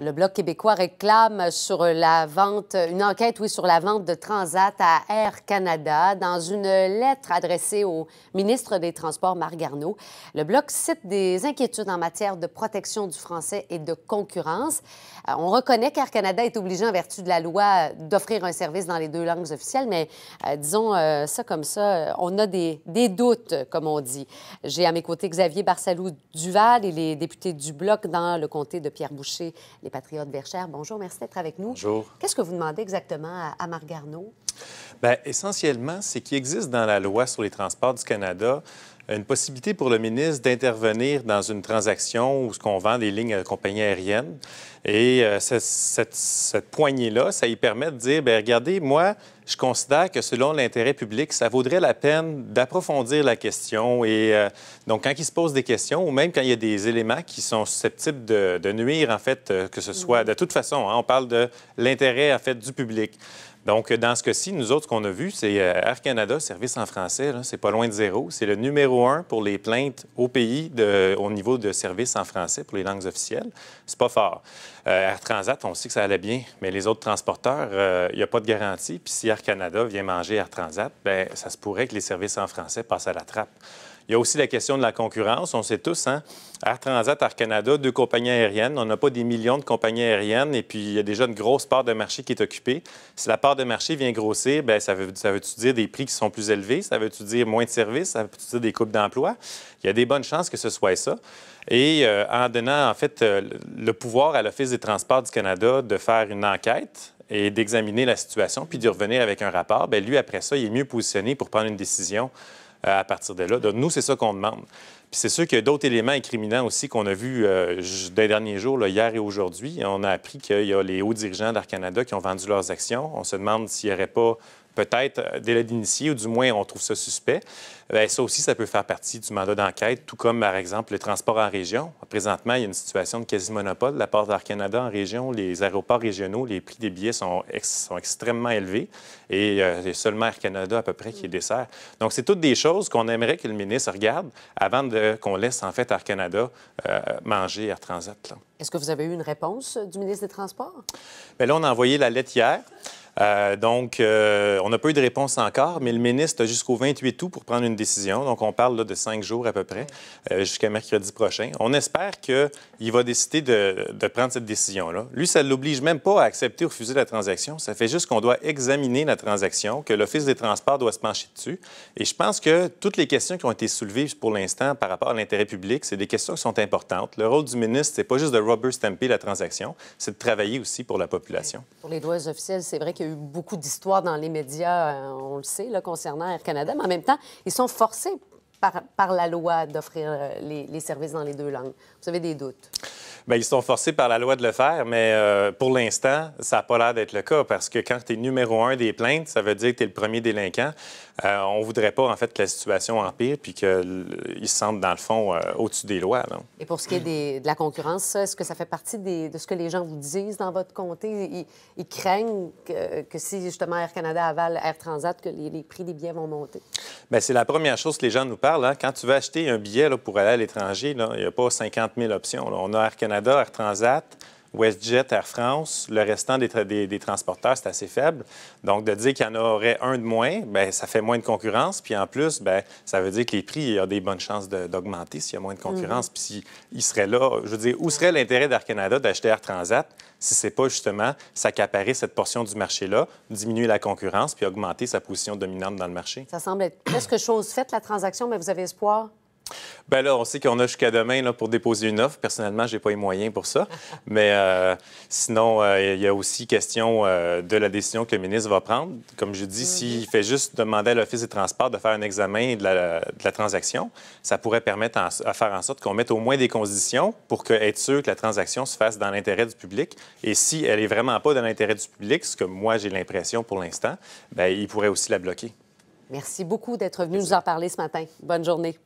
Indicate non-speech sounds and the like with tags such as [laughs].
Le Bloc québécois réclame sur la vente, une enquête, oui, sur la vente de Transat à Air Canada. Dans une lettre adressée au ministre des Transports, Marc Garneau, le Bloc cite des inquiétudes en matière de protection du français et de concurrence. Euh, on reconnaît qu'Air Canada est obligé, en vertu de la loi, d'offrir un service dans les deux langues officielles, mais euh, disons euh, ça comme ça, on a des, doutes, comme on dit. J'ai à mes côtés Xavier barcelou duval et les députés du Bloc dans le comté de Pierre-Boucher les Patriotes Verchères. Bonjour, merci d'être avec nous. Bonjour. Qu'est-ce que vous demandez exactement à, à Marc Garneau? Bien, essentiellement, c'est qui existe dans la loi sur les transports du Canada une possibilité pour le ministre d'intervenir dans une transaction où ce qu'on vend des lignes à aériennes. compagnie Et euh, cette, poignée-là, ça lui permet de dire, bien, regardez, moi, je considère que selon l'intérêt public, ça vaudrait la peine d'approfondir la question. Et euh, donc, quand il se pose des questions, ou même quand il y a des éléments qui sont susceptibles de, nuire, en fait, euh, que ce soit, de toute façon, hein, on parle de l'intérêt, en fait, du public. Donc, dans ce cas-ci, nous autres, ce qu'on a vu, c'est euh, Air Canada, service en français, c'est pas loin de zéro. C'est le numéro un pour les plaintes au pays au niveau de service en français pour les langues officielles. C'est pas fort. Euh, Air Transat, on sait que ça allait bien, mais les autres transporteurs, il euh, n'y a pas de garantie. Puis si Air Canada vient manger Air Transat, bien, ça se pourrait que les services en français passent à la trappe. Il y a aussi la question de la concurrence. On sait tous, hein? Air Transat, Air Canada, deux compagnies aériennes. On n'a pas des millions de compagnies aériennes et puis il y a déjà une grosse part de marché qui est occupée. Si la part de marché vient grossir, bien, ça veut-tu dire des prix qui sont plus élevés? Ça veut-tu dire moins de services? Ça veut-tu dire des coupes d'emploi? Il y a des bonnes chances que ce soit ça. Et euh, en donnant, en fait, euh, le pouvoir à l'Office des transports du Canada de faire une enquête et d'examiner la situation, puis de revenir avec un rapport, bien, lui, après ça, il est mieux positionné pour prendre une décision. Euh, à partir de là. Donc, nous, c'est ça qu'on demande. Puis c'est sûr qu'il y a d'autres éléments incriminants aussi qu'on a vu euh, des derniers jours, hier et aujourd'hui. On a appris qu'il y a les hauts dirigeants d'Air Canada qui ont vendu leurs actions. On se demande s'il n'y aurait pas peut-être euh, dès l'initié, ou du moins on trouve ça suspect, ben, ça aussi, ça peut faire partie du mandat d'enquête, tout comme, par exemple, le transport en région. Présentement, il y a une situation de quasi-monopole de la part d'Air Canada en région. Les aéroports régionaux, les prix des billets sont, sont extrêmement élevés et euh, c'est seulement Air Canada à peu près qui est dessert. Donc, c'est toutes des choses qu'on aimerait que le ministre regarde avant qu'on laisse, en fait, Air Canada euh, manger Air Transat. Est-ce que vous avez eu une réponse du ministre des Transports? Bien là, on a envoyé la lettre hier. Euh, donc, euh, on n'a pas eu de réponse encore, mais le ministre a jusqu'au 28 août pour prendre une décision. Donc, on parle de cinq jours à peu près, euh, jusqu'à mercredi prochain. On espère qu'il va décider de, prendre cette décision-là. Lui, ça ne l'oblige même pas à accepter ou refuser la transaction. Ça fait juste qu'on doit examiner la transaction, que l'Office des transports doit se pencher dessus. Et je pense que toutes les questions qui ont été soulevées pour l'instant par rapport à l'intérêt public, c'est des questions qui sont importantes. Le rôle du ministre, c'est pas juste de rubber stamper la transaction, c'est de travailler aussi pour la population. Pour les droits officiels, c'est vrai que y a eu beaucoup d'histoires dans les médias, euh, on le sait, concernant Air Canada, mais en même temps, ils sont forcés par, la loi d'offrir euh, les, les services dans les deux langues. Vous avez des doutes? Bien, ils sont forcés par la loi de le faire, mais euh, pour l'instant, ça n'a pas l'air d'être le cas parce que quand tu es numéro un des plaintes, ça veut dire que tu es le premier délinquant. Euh, on ne voudrait pas, en fait, que la situation empire puis qu'ils se sentent, dans le fond, euh, au-dessus des lois. Et pour ce qui est de la concurrence, est-ce que ça fait partie de ce que les gens vous disent dans votre comté? Ils, craignent que, si, justement, Air Canada avale Air Transat, que les, prix des billets vont monter? Bien, c'est la première chose que les gens nous parlent. Hein. Quand tu veux acheter un billet pour aller à l'étranger, il n'y a pas 50 000 options. On a Air Canada Canada, Air Transat, WestJet, Air France, le restant des, transporteurs, c'est assez faible. Donc, de dire qu'il y en aurait un de moins, bien, ça fait moins de concurrence. Puis en plus, bien, ça veut dire que les prix, il y a des bonnes chances d'augmenter s'il y a moins de concurrence. Mm-hmm. Puis s'il serait là, je veux dire, où serait l'intérêt d'Air Canada d'acheter Air Transat si c'est pas justement s'accaparer cette portion du marché-là, diminuer la concurrence puis augmenter sa position dominante dans le marché? Ça semble être presque chose faite, la transaction, mais vous avez espoir Bien là, on sait qu'on a jusqu'à demain pour déposer une offre. Personnellement, je n'ai pas eu moyen pour ça. [laughs] Mais euh, sinon, euh, il y a aussi question euh, de la décision que le ministre va prendre. Comme je dis, s'il mhm. fait juste demander à l'Office des transports de faire un examen de la, transaction, ça pourrait permettre à faire en sorte qu'on mette au moins des conditions pour être sûr que la transaction se fasse dans l'intérêt du public. Et si elle n'est vraiment pas dans l'intérêt du public, ce que moi j'ai l'impression pour l'instant, ben, il pourrait aussi la bloquer. Merci beaucoup d'être venu nous en parler ce matin. Bonne journée.